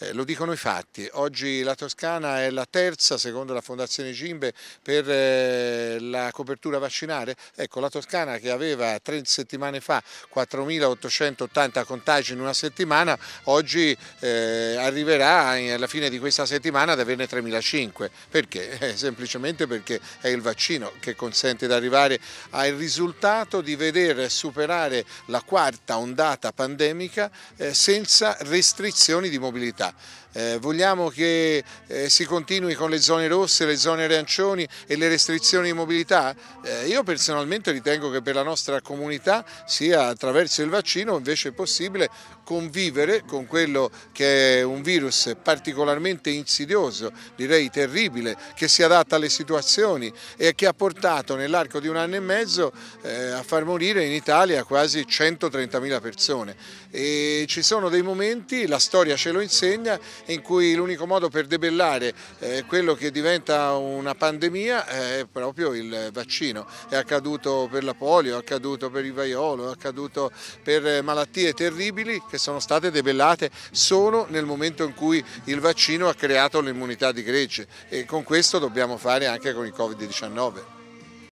Eh, lo dicono i fatti, oggi la Toscana è la terza, secondo la Fondazione Gimbe, per eh, la copertura vaccinale. Ecco, la Toscana che aveva tre settimane fa 4.880 contagi in una settimana, oggi eh, arriverà alla fine di questa settimana ad averne 3.500. Perché? Eh, semplicemente perché è il vaccino che consente di arrivare al risultato di vedere superare la quarta ondata pandemica eh, senza restrizioni di mobilità città. Eh, vogliamo che eh, si continui con le zone rosse, le zone arancioni e le restrizioni di mobilità? Eh, io personalmente ritengo che per la nostra comunità sia attraverso il vaccino invece possibile convivere con quello che è un virus particolarmente insidioso, direi terribile, che si adatta alle situazioni e che ha portato nell'arco di un anno e mezzo eh, a far morire in Italia quasi 130.000 persone. E ci sono dei momenti, la storia ce lo insegna, insegna in cui l'unico modo per debellare eh, quello che diventa una pandemia eh, è proprio il vaccino. È accaduto per la polio, è accaduto per il vaiolo, è accaduto per eh, malattie terribili che sono state debellate solo nel momento in cui il vaccino ha creato l'immunità di gregge e con questo dobbiamo fare anche con il Covid-19.